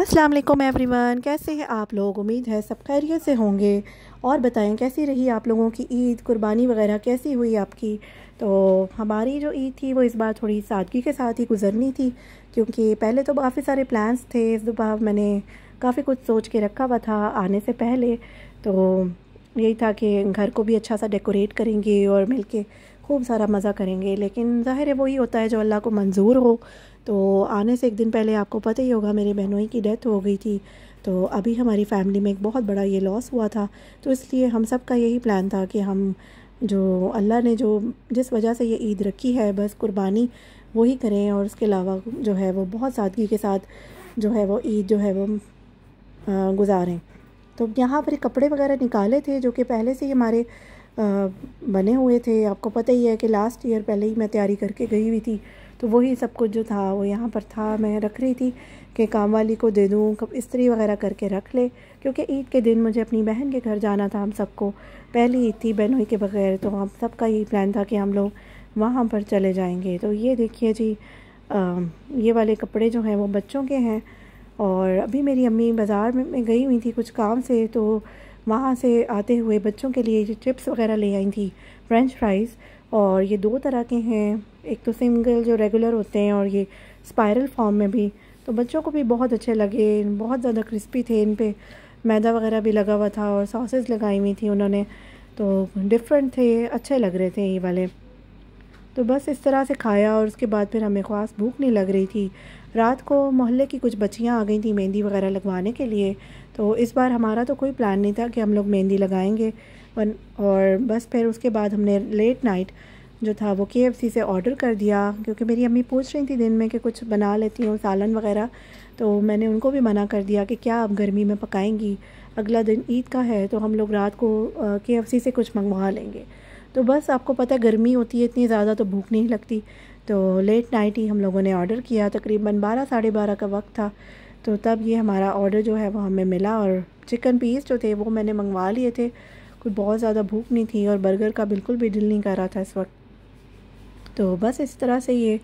अस्सलाम वालेकुम एवरीवन कैसे हैं आप लोग उम्मीद है सब खैरियत से होंगे और बताएं कैसी रही आप लोगों की ईद कुर्बानी वगैरह कैसी हुई आपकी तो हमारी जो ईद थी वो इस बार थोड़ी सादगी के साथ ही गुजरनी थी क्योंकि पहले तो काफ़ी सारे प्लान्स थे इस दोपहर मैंने काफ़ी कुछ सोच के रखा हुआ था आने से पहले तो यही था कि घर को भी अच्छा सा डेकोरेट करेंगे और मिलके खूब सारा मज़ा करेंगे लेकिन ज़ाहिर है वही होता है जो अल्लाह को मंजूर हो तो आने से एक दिन पहले आपको पता ही होगा मेरे बहनोई की डेथ हो गई थी तो अभी हमारी फैमिली में एक बहुत बड़ा ये लॉस हुआ था तो इसलिए हम सब का यही प्लान था कि हम जो अल्लाह ने जो जिस वजह से ये ईद रखी है बस कुर्बानी वही करें और उसके अलावा जो है वो बहुत सादगी के साथ जो है वो ईद जो है वो गुजारें तो यहाँ पर कपड़े वगैरह निकाले थे जो कि पहले से ही हमारे बने हुए थे आपको पता ही है कि लास्ट ईयर पहले ही मैं तैयारी करके गई हुई थी तो वही सब कुछ जो था वो यहाँ पर था मैं रख रही थी कि काम वाली को दे दूँ कब इस्त्री वगैरह करके रख ले क्योंकि ईद के दिन मुझे अपनी बहन के घर जाना था हम सबको पहली ईद थी बहनों के बगैर तो हम सबका यही प्लान था कि हम लोग वहाँ पर चले जाएंगे तो ये देखिए जी आ, ये वाले कपड़े जो हैं वो बच्चों के हैं और अभी मेरी अम्मी बाज़ार में, में गई हुई थी कुछ काम से तो वहाँ से आते हुए बच्चों के लिए ये चिप्स वगैरह ले आई थी फ्रेंच फ्राइज़ और ये दो तरह के हैं एक तो सिंगल जो रेगुलर होते हैं और ये स्पायरल फॉर्म में भी तो बच्चों को भी बहुत अच्छे लगे बहुत ज़्यादा क्रिस्पी थे इन पर मैदा वगैरह भी लगा हुआ था और सॉसेज लगाई हुई थी उन्होंने तो डिफरेंट थे अच्छे लग रहे थे ये वाले तो बस इस तरह से खाया और उसके बाद फिर हमें ख़ास भूख नहीं लग रही थी रात को मोहल्ले की कुछ बच्चियाँ आ गई थी मेहंदी वगैरह लगवाने के लिए तो इस बार हमारा तो कोई प्लान नहीं था कि हम लोग मेहंदी लगाएंगे वन और बस फिर उसके बाद हमने लेट नाइट जो था वो के से ऑर्डर कर दिया क्योंकि मेरी अम्मी पूछ रही थी दिन में कि कुछ बना लेती हूँ सालन वगैरह तो मैंने उनको भी मना कर दिया कि क्या आप गर्मी में पकाएंगी अगला दिन ईद का है तो हम लोग रात को के से कुछ मंगवा लेंगे तो बस आपको पता है गर्मी होती है इतनी ज़्यादा तो भूख नहीं लगती तो लेट नाइट ही हम लोगों ने ऑर्डर किया तकरीबन बारह साढ़े बारह का वक्त था तो तब ये हमारा ऑर्डर जो है वो हमें मिला और चिकन पीस जो थे वो मैंने मंगवा लिए थे कुछ बहुत ज़्यादा भूख नहीं थी और बर्गर का बिल्कुल भी दिल नहीं कर रहा था इस वक्त तो बस इस तरह से ये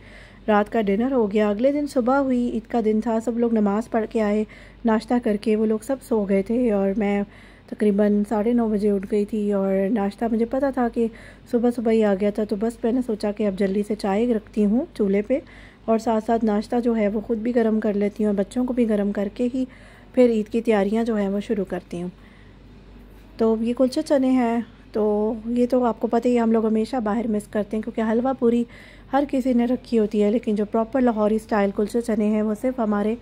रात का डिनर हो गया अगले दिन सुबह हुई ईद का दिन था सब लोग नमाज़ पढ़ के आए नाश्ता करके वो लोग सब सो गए थे और मैं तकरीबन साढ़े नौ बजे उठ गई थी और नाश्ता मुझे पता था कि सुबह सुबह ही आ गया था तो बस मैंने सोचा कि अब जल्दी से चाय रखती हूँ चूल्हे पे और साथ साथ नाश्ता जो है वो ख़ुद भी गर्म कर लेती हूँ और बच्चों को भी गर्म करके ही फिर ईद की तैयारियाँ जो हैं वो शुरू करती हूँ तो ये कुलचे चने हैं तो ये तो आपको पता ही हम लोग हमेशा बाहर मिस करते हैं क्योंकि हलवा पूरी हर किसी ने रखी होती है लेकिन जो प्रॉपर लाहौरी स्टाइल कुलचे चने हैं वो सिर्फ हमारे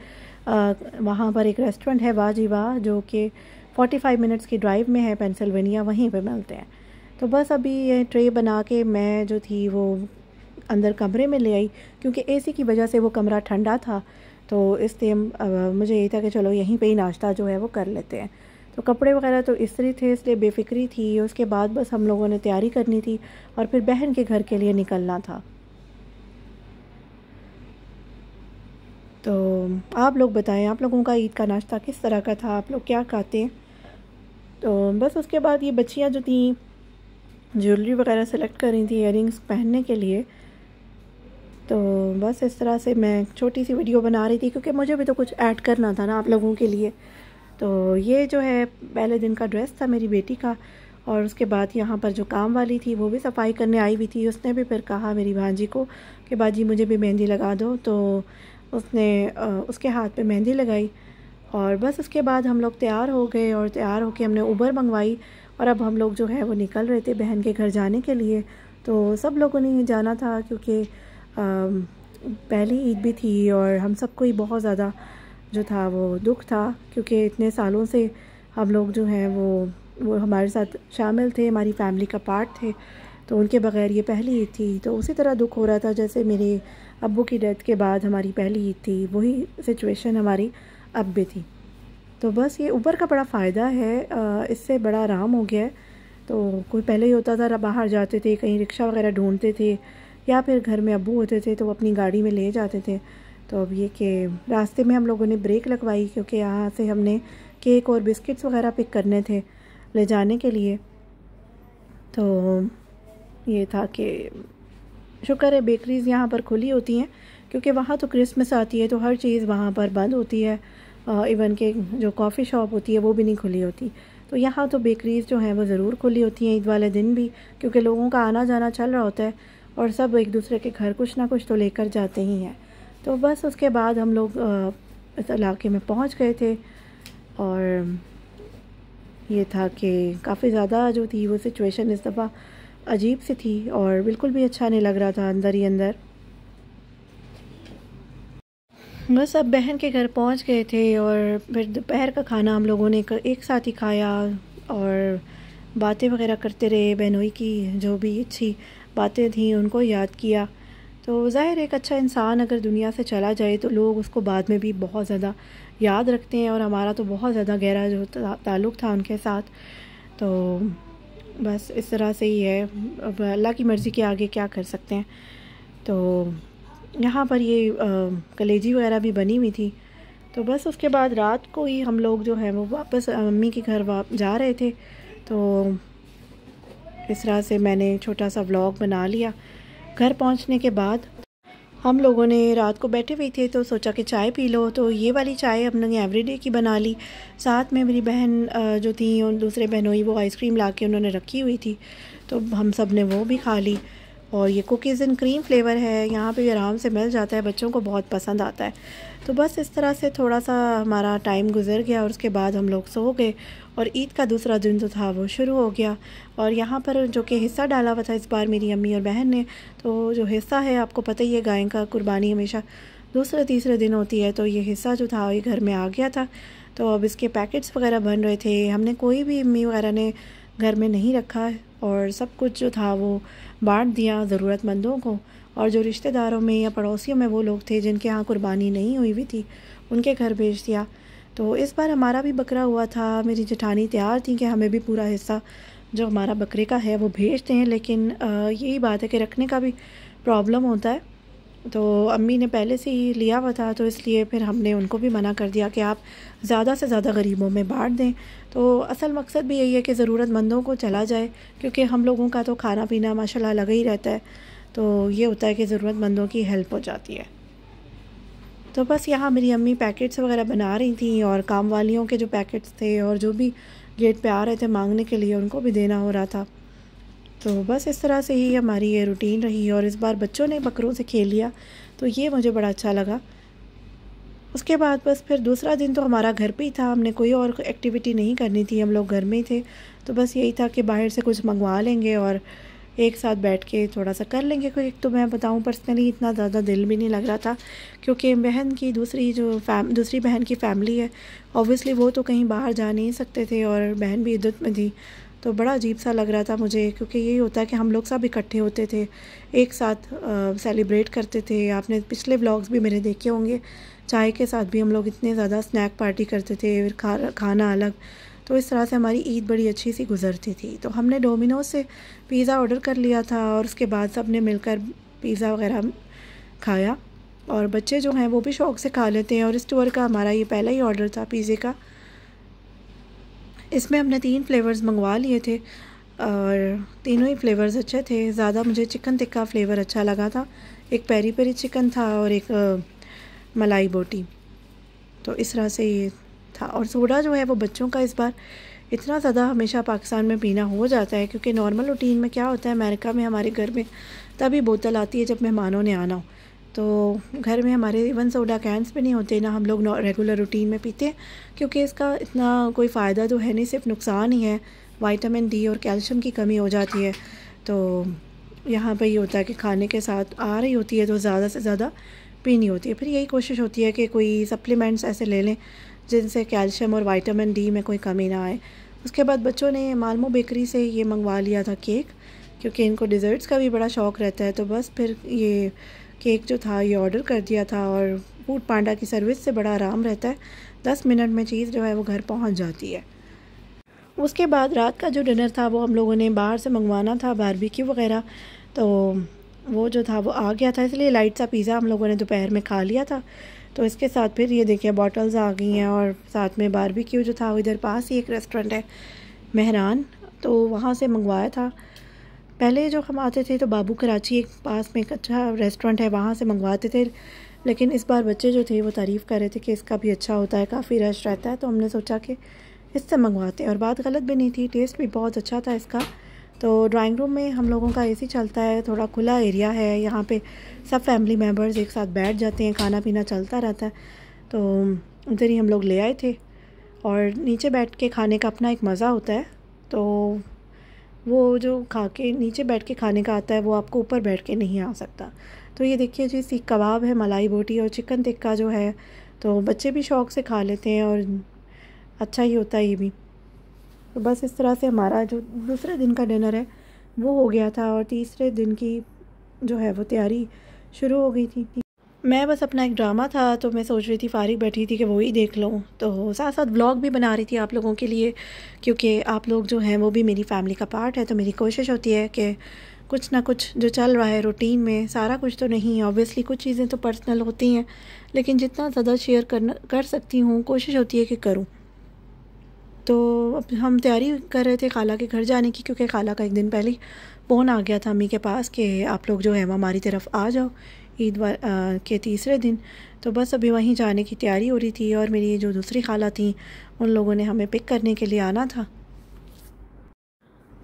वहाँ पर एक रेस्टोरेंट है वाजिवा वाह जो कि 45 मिनट्स की ड्राइव में है पेंसिल्वेनिया वहीं पे मिलते हैं तो बस अभी ये ट्रे बना के मैं जो थी वो अंदर कमरे में ले आई क्योंकि एसी की वजह से वो कमरा ठंडा था तो इसलिए मुझे यही था कि चलो यहीं पे ही नाश्ता जो है वो कर लेते हैं तो कपड़े वगैरह तो इस्त्री थे इसलिए बेफिक्री थी उसके बाद बस हम लोगों ने तैयारी करनी थी और फिर बहन के घर के लिए निकलना था तो आप लोग बताएं आप लोगों का ईद का नाश्ता किस तरह का था आप लोग क्या खाते हैं तो बस उसके बाद ये बच्चियाँ जो थी ज्वेलरी वगैरह सेलेक्ट कर रही थी इयर पहनने के लिए तो बस इस तरह से मैं छोटी सी वीडियो बना रही थी क्योंकि मुझे भी तो कुछ ऐड करना था ना आप लोगों के लिए तो ये जो है पहले दिन का ड्रेस था मेरी बेटी का और उसके बाद यहाँ पर जो काम वाली थी वो भी सफाई करने आई हुई थी उसने भी फिर कहा मेरी भांजी को कि भाजी मुझे भी मेहंदी लगा दो तो उसने उसके हाथ पे मेहंदी लगाई और बस उसके बाद हम लोग तैयार हो गए और तैयार होकर हमने उबर मंगवाई और अब हम लोग जो है वो निकल रहे थे बहन के घर जाने के लिए तो सब लोगों ने जाना था क्योंकि पहली ईद भी थी और हम सबको ही बहुत ज़्यादा जो था वो दुख था क्योंकि इतने सालों से हम लोग जो हैं वो वो हमारे साथ शामिल थे हमारी फैमिली का पार्ट थे तो उनके बग़ैर ये पहली ईद थी तो उसी तरह दुख हो रहा था जैसे मेरे अबू की डेथ के बाद हमारी पहली ईद थी वही सिचुएशन हमारी अब भी थी तो बस ये ऊबर का बड़ा फ़ायदा है इससे बड़ा आराम हो गया है तो कोई पहले ही होता था बाहर जाते थे कहीं रिक्शा वगैरह ढूंढते थे या फिर घर में अबू होते थे तो वो अपनी गाड़ी में ले जाते थे तो अब ये कि रास्ते में हम लोगों ने ब्रेक लगवाई क्योंकि यहाँ से हमने केक और बिस्किट्स वगैरह पिक करने थे ले जाने के लिए तो ये था कि शुक्र है बेकरीज़ यहाँ पर खुली होती हैं क्योंकि वहाँ तो क्रिसमस आती है तो हर चीज़ वहाँ पर बंद होती है इवन के जो कॉफ़ी शॉप होती है वो भी नहीं खुली होती तो यहाँ तो बेकरीज़ जो हैं वो ज़रूर खुली होती हैं ईद वाले दिन भी क्योंकि लोगों का आना जाना चल रहा होता है और सब एक दूसरे के घर कुछ ना कुछ तो लेकर जाते ही हैं तो बस उसके बाद हम लोग इस इलाके में पहुँच गए थे और ये था कि काफ़ी ज़्यादा जो थी वो सिचुएशन इस दफ़ा अजीब सी थी और बिल्कुल भी अच्छा नहीं लग रहा था अंदर ही अंदर बस अब बहन के घर पहुंच गए थे और फिर दोपहर का खाना हम लोगों ने एक साथ ही खाया और बातें वगैरह करते रहे बहनोई की जो भी अच्छी बातें थीं उनको याद किया तो ज़ाहिर एक अच्छा इंसान अगर दुनिया से चला जाए तो लोग उसको बाद में भी बहुत ज़्यादा याद रखते हैं और हमारा तो बहुत ज़्यादा गहरा जो ताल्लुक़ था उनके साथ तो बस इस तरह से ही है अब अल्लाह की मर्ज़ी के आगे क्या कर सकते हैं तो यहाँ पर ये आ, कलेजी वगैरह भी बनी हुई थी तो बस उसके बाद रात को ही हम लोग जो हैं वो वापस मम्मी के घर वाप जा रहे थे तो इस तरह से मैंने छोटा सा व्लॉग बना लिया घर पहुँचने के बाद हम लोगों ने रात को बैठे हुए थे तो सोचा कि चाय पी लो तो ये वाली चाय हम लोग एवरीडे की बना ली साथ में मेरी बहन जो थी उन दूसरे बहनों ही वो आइसक्रीम ला के उन्होंने रखी हुई थी तो हम सब ने वो भी खा ली और ये कुकीज़ इन क्रीम फ्लेवर है यहाँ पे आराम से मिल जाता है बच्चों को बहुत पसंद आता है तो बस इस तरह से थोड़ा सा हमारा टाइम गुजर गया और उसके बाद हम लोग सो गए और ईद का दूसरा दिन जो था वो शुरू हो गया और यहाँ पर जो कि हिस्सा डाला हुआ था इस बार मेरी अम्मी और बहन ने तो जो हिस्सा है आपको पता ही है गाय का कुर्बानी हमेशा दूसरे तीसरे दिन होती है तो ये हिस्सा जो था ये घर में आ गया था तो अब इसके पैकेट्स वगैरह बन रहे थे हमने कोई भी अम्मी वगैरह ने घर में नहीं रखा और सब कुछ जो था वो बांट दिया ज़रूरतमंदों को और जो रिश्तेदारों में या पड़ोसियों में वो लोग थे जिनके यहाँ कुर्बानी नहीं हुई हुई थी उनके घर भेज दिया तो इस बार हमारा भी बकरा हुआ था मेरी जेठानी तैयार थी कि हमें भी पूरा हिस्सा जो हमारा बकरे का है वो भेजते हैं लेकिन यही बात है कि रखने का भी प्रॉब्लम होता है तो अम्मी ने पहले से ही लिया हुआ था तो इसलिए फिर हमने उनको भी मना कर दिया कि आप ज़्यादा से ज़्यादा गरीबों में बांट दें तो असल मकसद भी यही है कि ज़रूरतमंदों को चला जाए क्योंकि हम लोगों का तो खाना पीना माशाल्लाह लगा ही रहता है तो ये होता है कि ज़रूरतमंदों की हेल्प हो जाती है तो बस यहाँ मेरी अम्मी पैकेट्स वगैरह बना रही थी और काम वालियों के जो पैकेट्स थे और जो भी गेट पर आ रहे थे मांगने के लिए उनको भी देना हो रहा था तो बस इस तरह से ही हमारी ये रूटीन रही और इस बार बच्चों ने बकरों से खेल लिया तो ये मुझे बड़ा अच्छा लगा उसके बाद बस फिर दूसरा दिन तो हमारा घर पे ही था हमने कोई और एक्टिविटी नहीं करनी थी हम लोग घर में ही थे तो बस यही था कि बाहर से कुछ मंगवा लेंगे और एक साथ बैठ के थोड़ा सा कर लेंगे कोई एक तो मैं बताऊं पर्सनली इतना ज़्यादा दिल भी नहीं लग रहा था क्योंकि बहन की दूसरी जो फैम दूसरी बहन की फ़ैमिली है ऑब्वियसली वो तो कहीं बाहर जा नहीं सकते थे और बहन भी इद्दत में थी तो बड़ा अजीब सा लग रहा था मुझे क्योंकि यही होता है कि हम लोग सब इकट्ठे होते थे एक साथ सेलिब्रेट करते थे आपने पिछले व्लॉग्स भी मेरे देखे होंगे चाय के साथ भी हम लोग इतने ज़्यादा स्नैक पार्टी करते थे फिर खा खाना अलग तो इस तरह से हमारी ईद बड़ी अच्छी सी गुजरती थी तो हमने डोमिनोज से पिज़्ज़ा ऑर्डर कर लिया था और उसके बाद सब ने मिलकर पिज़्ज़ा वगैरह खाया और बच्चे जो हैं वो भी शौक़ से खा लेते हैं और इस टूर का हमारा ये पहला ही ऑर्डर था पिज़्ज़े का इसमें हमने तीन फ्लेवर्स मंगवा लिए थे और तीनों ही फ्लेवर्स अच्छे थे ज़्यादा मुझे चिकन टिक्का फ्लेवर अच्छा लगा था एक पेरी पेरी चिकन था और एक मलाई बोटी तो इस तरह से ये था और सोडा जो है वो बच्चों का इस बार इतना ज़्यादा हमेशा पाकिस्तान में पीना हो जाता है क्योंकि नॉर्मल रूटीन में क्या होता है अमेरिका में हमारे घर में तभी बोतल आती है जब मेहमानों ने आना हो तो घर में हमारे इवन सोडा कैंस भी नहीं होते ना हम लोग रेगुलर रूटीन में पीते क्योंकि इसका इतना कोई फ़ायदा तो है नहीं सिर्फ नुकसान ही है वाइटामिन डी और कैल्शियम की कमी हो जाती है तो यहाँ पर ये होता है कि खाने के साथ आ रही होती है तो ज़्यादा से ज़्यादा पीनी होती है फिर यही कोशिश होती है कि कोई सप्लीमेंट्स ऐसे ले लें जिनसे कैल्शियम और वाइटामिन डी में कोई कमी ना आए उसके बाद बच्चों ने मालमो बेकरी से ये मंगवा लिया था केक क्योंकि इनको डिज़र्ट्स का भी बड़ा शौक़ रहता है तो बस फिर ये केक जो था ये ऑर्डर कर दिया था और फूड पांडा की सर्विस से बड़ा आराम रहता है दस मिनट में चीज़ जो है वो घर पहुंच जाती है उसके बाद रात का जो डिनर था वो हम लोगों ने बाहर से मंगवाना था बारबेक्यू वगैरह तो वो जो था वो आ गया था इसलिए लाइट सा पिज़्ज़ा हम लोगों ने दोपहर में खा लिया था तो इसके साथ फिर ये देखिए बॉटल्स आ गई हैं और साथ में बारबेक्यू जो था इधर पास ही एक रेस्टोरेंट है मेहरान तो वहाँ से मंगवाया था पहले जो हम आते थे तो बाबू कराची एक पास में एक अच्छा रेस्टोरेंट है वहाँ से मंगवाते थे लेकिन इस बार बच्चे जो थे वो तारीफ़ कर रहे थे कि इसका भी अच्छा होता है काफ़ी रश रहता है तो हमने सोचा कि इससे मंगवाते हैं और बात गलत भी नहीं थी टेस्ट भी बहुत अच्छा था इसका तो ड्राइंग रूम में हम लोगों का ए चलता है थोड़ा खुला एरिया है यहाँ पे सब फैमिली मेम्बर्स एक साथ बैठ जाते हैं खाना पीना चलता रहता है तो उधर ही हम लोग ले आए थे और नीचे बैठ के खाने का अपना एक मज़ा होता है तो वो जो खा के नीचे बैठ के खाने का आता है वो आपको ऊपर बैठ के नहीं आ सकता तो ये देखिए जी सीख कबाब है मलाई बोटी और चिकन टिक्का जो है तो बच्चे भी शौक़ से खा लेते हैं और अच्छा ही होता है ये भी तो बस इस तरह से हमारा जो दूसरे दिन का डिनर है वो हो गया था और तीसरे दिन की जो है वो तैयारी शुरू हो गई थी मैं बस अपना एक ड्रामा था तो मैं सोच रही थी फारिक बैठी थी कि वो ही देख लूँ तो साथ साथ ब्लॉग भी बना रही थी आप लोगों के लिए क्योंकि आप लोग जो हैं वो भी मेरी फैमिली का पार्ट है तो मेरी कोशिश होती है कि कुछ ना कुछ जो चल रहा है रूटीन में सारा कुछ तो नहीं है ऑब्वियसली कुछ चीज़ें तो पर्सनल होती हैं लेकिन जितना ज़्यादा शेयर करना कर सकती हूँ कोशिश होती है कि करूँ तो अब हम तैयारी कर रहे थे खाला के घर जाने की क्योंकि खाला का एक दिन पहले फ़ोन आ गया था अम्मी के पास कि आप लोग जो है हमारी तरफ आ जाओ ईद के तीसरे दिन तो बस अभी वहीं जाने की तैयारी हो रही थी और मेरी जो दूसरी खाला थी उन लोगों ने हमें पिक करने के लिए आना था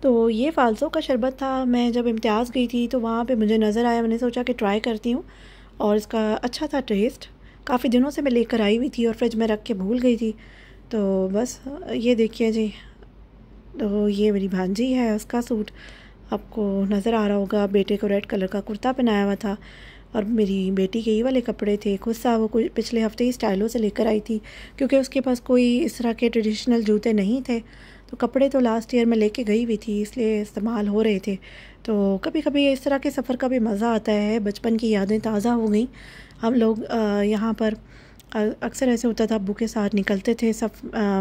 तो ये फालसों का शरबत था मैं जब इम्तियाज़ गई थी तो वहाँ पे मुझे नज़र आया मैंने सोचा कि ट्राई करती हूँ और इसका अच्छा था टेस्ट काफ़ी दिनों से मैं लेकर आई हुई थी और फ्रिज में रख के भूल गई थी तो बस ये देखिए जी तो ये मेरी भांजी है उसका सूट आपको नज़र आ रहा होगा बेटे को रेड कलर का कुर्ता पहनाया हुआ था और मेरी बेटी के ही वाले कपड़े थे खुद सा वो कुछ पिछले हफ्ते ही स्टाइलों से लेकर आई थी क्योंकि उसके पास कोई इस तरह के ट्रेडिशनल जूते नहीं थे तो कपड़े तो लास्ट ईयर में लेके गई भी थी इसलिए इस्तेमाल हो रहे थे तो कभी कभी इस तरह के सफ़र का भी मज़ा आता है बचपन की यादें ताज़ा हो गई हम लोग यहाँ पर अक्सर ऐसे होता था अबू के साथ निकलते थे सब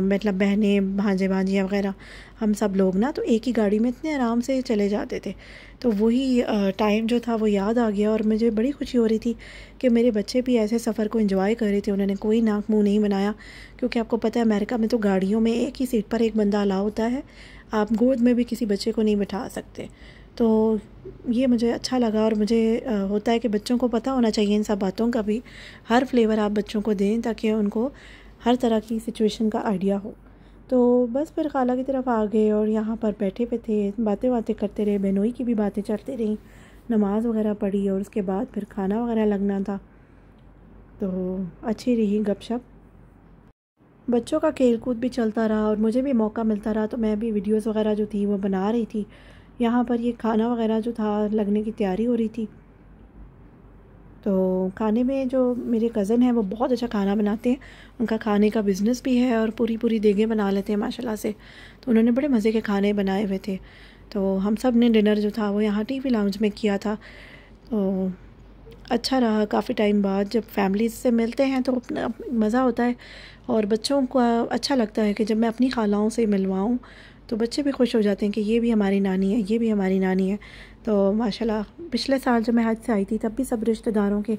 मतलब बहनें भांजे भांजियाँ वगैरह हम सब लोग ना तो एक ही गाड़ी में इतने आराम से चले जाते थे तो वही टाइम जो था वो याद आ गया और मुझे बड़ी खुशी हो रही थी कि मेरे बच्चे भी ऐसे सफ़र को इन्जॉय कर रहे थे उन्होंने कोई नाक मुँह नहीं बनाया क्योंकि आपको पता है अमेरिका में तो गाड़ियों में एक ही सीट पर एक बंदा अला होता है आप गोद में भी किसी बच्चे को नहीं बिठा सकते तो ये मुझे अच्छा लगा और मुझे होता है कि बच्चों को पता होना चाहिए इन सब बातों का भी हर फ्लेवर आप बच्चों को दें ताकि उनको हर तरह की सिचुएशन का आइडिया हो तो बस फिर खाला की तरफ आ गए और यहाँ पर बैठे पे थे बातें बातें करते रहे बहनोई की भी बातें चलती रहीं नमाज़ वगैरह पढ़ी और उसके बाद फिर खाना वगैरह लगना था तो अच्छी रही गपशप बच्चों का खेल कूद भी चलता रहा और मुझे भी मौका मिलता रहा तो मैं भी वीडियोस वगैरह जो थी वो बना रही थी यहाँ पर ये खाना वगैरह जो था लगने की तैयारी हो रही थी तो खाने में जो मेरे कज़न हैं वो बहुत अच्छा खाना बनाते हैं उनका खाने का बिज़नेस भी है और पूरी पूरी देगें बना लेते हैं माशाल्लाह से तो उन्होंने बड़े मज़े के खाने बनाए हुए थे तो हम सब ने डिनर जो था वो यहाँ टी वी लाउंज में किया था तो अच्छा रहा काफ़ी टाइम बाद जब फैमिली से मिलते हैं तो अपना मज़ा होता है और बच्चों को अच्छा लगता है कि जब मैं अपनी खालाओं से मिलवाऊँ तो बच्चे भी खुश हो जाते हैं कि ये भी हमारी नानी है ये भी हमारी नानी है तो माशाल्लाह पिछले साल जब मैं हज से आई थी तब भी सब रिश्तेदारों के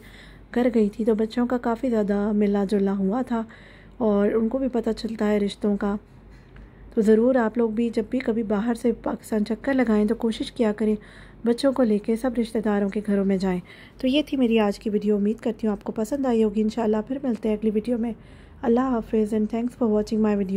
घर गई थी तो बच्चों का काफ़ी ज़्यादा मिला जुला हुआ था और उनको भी पता चलता है रिश्तों का तो ज़रूर आप लोग भी जब भी कभी बाहर से पाकिस्तान चक्कर लगाएं तो कोशिश किया करें बच्चों को लेके सब रिश्तेदारों के घरों में जाएं तो ये थी मेरी आज की वीडियो उम्मीद करती हूँ आपको पसंद आई होगी इन फिर मिलते हैं अगली वीडियो में अल्लाह हाफिज़ and thanks for watching my video